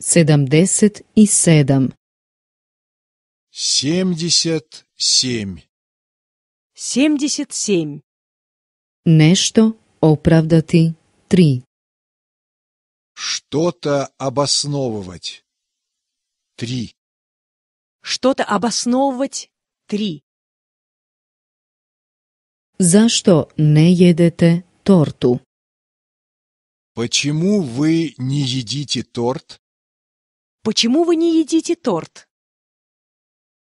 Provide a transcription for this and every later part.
sedamdeset i sedam. Семьдесят семь. Семьдесят семь. Нечто оправдати три. Что-то обосновывать. Три. Что-то обосновывать три. Защо не едете торту? Почему вы не едите торт? Почему вы не едите торт?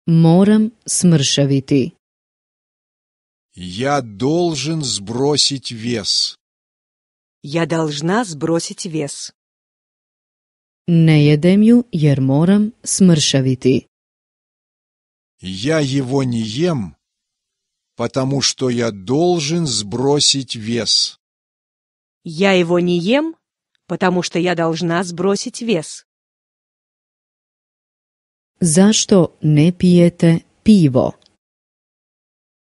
Морам смршавити. Я должен сбросить вес. Я должна сбросить вес. Не едем ю, ер морам смршавити. Я его не ем, потому что я должен сбросить вес. Я его не ем, потому что я должна сбросить вес. Zašto не pijete пиво?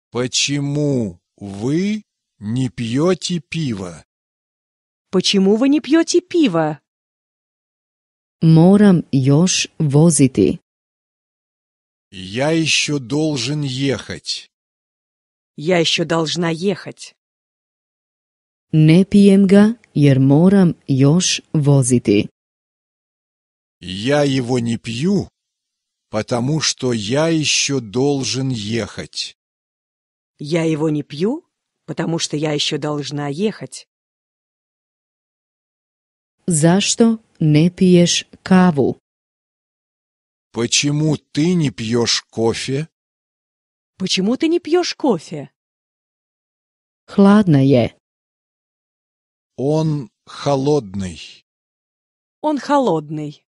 Почему вы не пьете пиво? Почему вы не пьете пиво? Морам još voziti. Я еще должен ехать. Я еще должна ехать. Не пьем га, jer морам još voziti. Я его не пью, потому что я еще должен ехать. Я его не пью, потому что я еще должна ехать. За что не пьешь каву? Почему ты не пьешь кофе? Почему ты не пьешь кофе? Хладно е. Он холодный. Он холодный.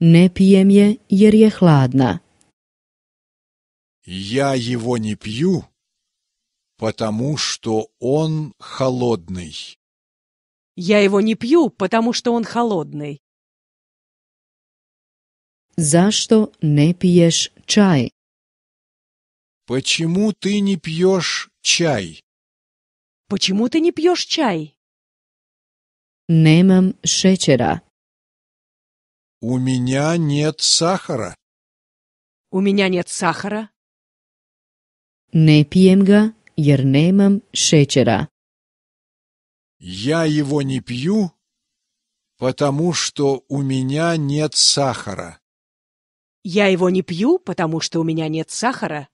Не pijem я, jer я hladna. Я его не пью, потому что он холодный. Я его не пью, потому что он холодный. Защо не пьешь чай? Почему ты не пьешь чай? Почему ты не пьешь чай? Немам шечера. У меня нет сахара. У меня нет сахара. Не пьем га, jer nemam šećera. Я его не пью, потому что у меня нет сахара. Я его не пью, потому что у меня нет сахара.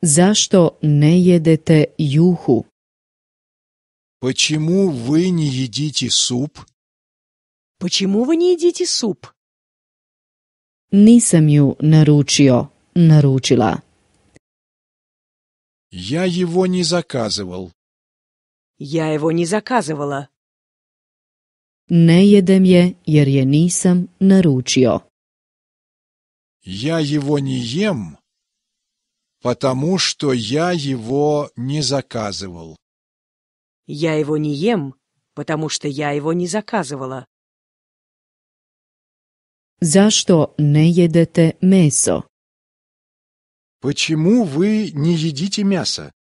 За что не едете юху? Почему вы не едите суп? Почему вы не едите суп? Nisam ju naručio, наручила. Я его не заказывал. Я его не заказывала. Не едем я, jer je nisam naručio. Я его не ем, потому что я его не заказывал. Я его не ем, потому что я его не заказывала. Zašto ne jedete meso? Почему вы не едите мясо?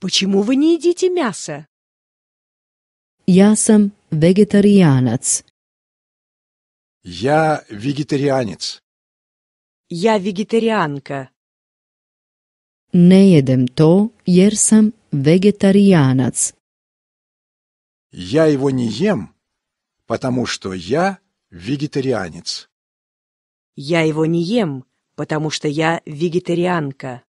Почему вы не едите мясо? Я сам вегетарианец. Я вегетарианец. Я вегетарианка. Не едем то, jer сам вегетарианец. Я его не ем, потому что я Вегетарианец. Я его не ем, потому что я вегетарианка.